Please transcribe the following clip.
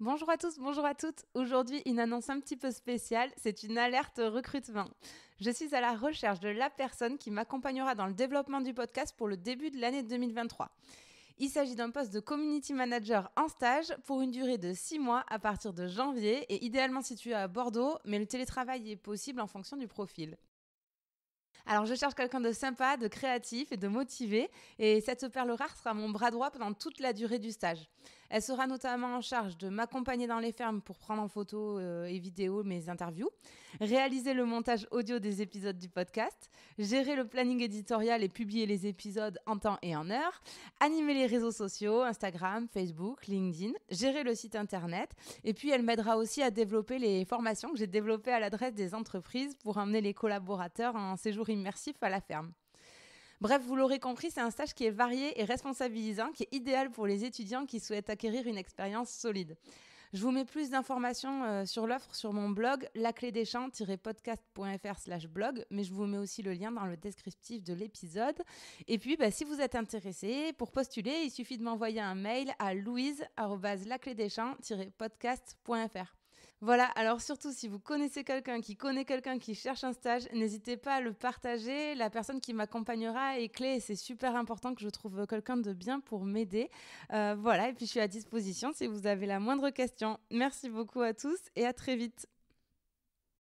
Bonjour à tous, bonjour à toutes. Aujourd'hui, une annonce un petit peu spéciale, c'est une alerte recrutement. Je suis à la recherche de la personne qui m'accompagnera dans le développement du podcast pour le début de l'année 2023. Il s'agit d'un poste de community manager en stage pour une durée de 6 mois à partir de janvier et idéalement situé à Bordeaux, mais le télétravail est possible en fonction du profil. Alors je cherche quelqu'un de sympa, de créatif et de motivé, et cette perle rare sera mon bras droit pendant toute la durée du stage. Elle sera notamment en charge de m'accompagner dans les fermes pour prendre en photo euh, et vidéo mes interviews, réaliser le montage audio des épisodes du podcast, gérer le planning éditorial et publier les épisodes en temps et en heure, animer les réseaux sociaux, Instagram, Facebook, LinkedIn, gérer le site internet. Et puis, elle m'aidera aussi à développer les formations que j'ai développées à l'adresse des entreprises pour amener les collaborateurs en séjour immersif à la ferme. Bref, vous l'aurez compris, c'est un stage qui est varié et responsabilisant, qui est idéal pour les étudiants qui souhaitent acquérir une expérience solide. Je vous mets plus d'informations euh, sur l'offre sur mon blog laclédeschamps-podcast.fr blog, mais je vous mets aussi le lien dans le descriptif de l'épisode. Et puis, bah, si vous êtes intéressé, pour postuler, il suffit de m'envoyer un mail à louise podcastfr voilà, alors surtout si vous connaissez quelqu'un qui connaît quelqu'un qui cherche un stage, n'hésitez pas à le partager. La personne qui m'accompagnera est clé c'est super important que je trouve quelqu'un de bien pour m'aider. Euh, voilà, et puis je suis à disposition si vous avez la moindre question. Merci beaucoup à tous et à très vite.